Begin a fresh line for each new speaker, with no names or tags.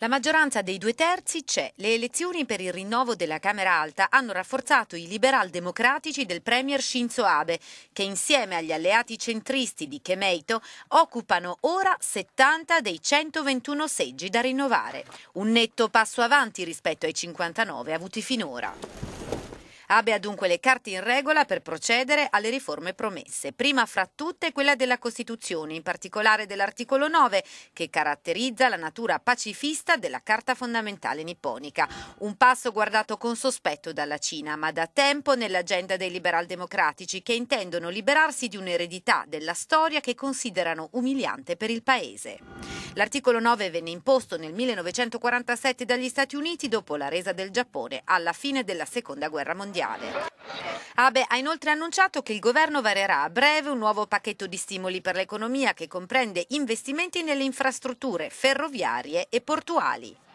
La maggioranza dei due terzi c'è. Le elezioni per il rinnovo della Camera Alta hanno rafforzato i liberal-democratici del premier Shinzo Abe, che insieme agli alleati centristi di Kemeito occupano ora 70 dei 121 seggi da rinnovare. Un netto passo avanti rispetto ai 59 avuti finora. Abbia dunque le carte in regola per procedere alle riforme promesse, prima fra tutte quella della Costituzione, in particolare dell'articolo 9, che caratterizza la natura pacifista della Carta fondamentale nipponica. Un passo guardato con sospetto dalla Cina, ma da tempo nell'agenda dei liberaldemocratici che intendono liberarsi di un'eredità della storia che considerano umiliante per il Paese. L'articolo 9 venne imposto nel 1947 dagli Stati Uniti dopo la resa del Giappone alla fine della Seconda Guerra Mondiale. Abe ha inoltre annunciato che il governo varerà a breve un nuovo pacchetto di stimoli per l'economia che comprende investimenti nelle infrastrutture ferroviarie e portuali.